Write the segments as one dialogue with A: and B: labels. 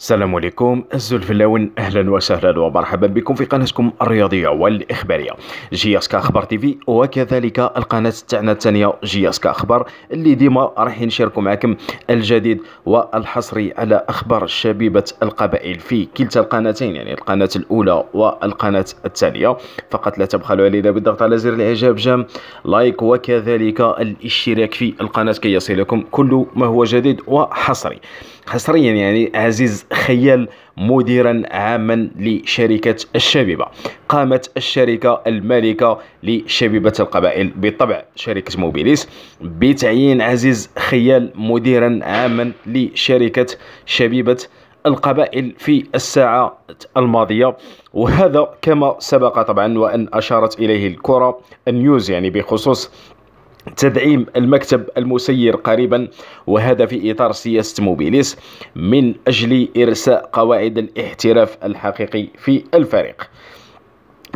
A: السلام عليكم اللون اهلا وسهلا ومرحبا بكم في قناتكم الرياضيه والاخباريه جي اس اخبار تي في وكذلك القناه تاعنا الثانيه جي اس اخبار اللي ديما راح نشاركوا معكم الجديد والحصري على اخبار شبيبه القبائل في كلتا القناتين يعني القناه الاولى والقناه الثانيه فقط لا تبخلوا علينا بالضغط على زر الاعجاب جام لايك وكذلك الاشتراك في القناه كي يصلكم كل ما هو جديد وحصري حصريا يعني عزيز خيال مديرا عاما لشركة الشبيبة قامت الشركة المالكة لشبيبة القبائل بالطبع شركة موبيليس بتعيين عزيز خيال مديرا عاما لشركة شبيبة القبائل في الساعة الماضية وهذا كما سبق طبعا وأن أشارت إليه الكرة النيوز يعني بخصوص تدعيم المكتب المسير قريبا وهذا في إطار سياسة موبيليس من أجل إرساء قواعد الاحتراف الحقيقي في الفريق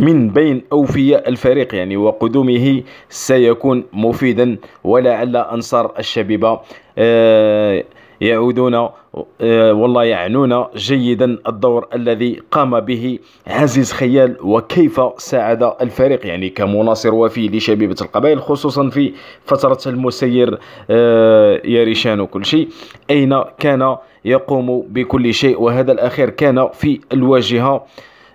A: من بين أوفياء الفريق يعني وقدومه سيكون مفيدا ولعل أنصار الشبيبة آه يعودون آه، والله يعنون جيدا الدور الذي قام به عزيز خيال وكيف ساعد الفريق يعني كمناصر وفي لشبيبة القبائل خصوصا في فترة المسير آه، ياريشان وكل شيء أين كان يقوم بكل شيء وهذا الأخير كان في الواجهة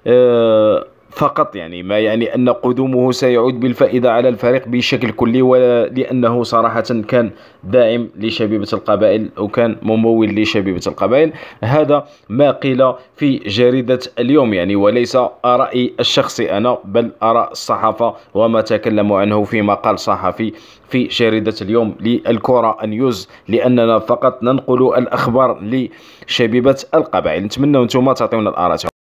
A: آه، فقط يعني ما يعني أن قدومه سيعود بالفائدة على الفريق بشكل كلي ولأنه صراحة كان داعم لشبيبة القبائل أو كان ممول لشبيبة القبائل هذا ما قيل في جريدة اليوم يعني وليس رايي الشخصي أنا بل آراء الصحافة وما تكلموا عنه في مقال صحفي في جريدة اليوم للكرة نيوز لأننا فقط ننقل الأخبار لشبيبة القبائل نتمنى أنتم تعطيونا الآراء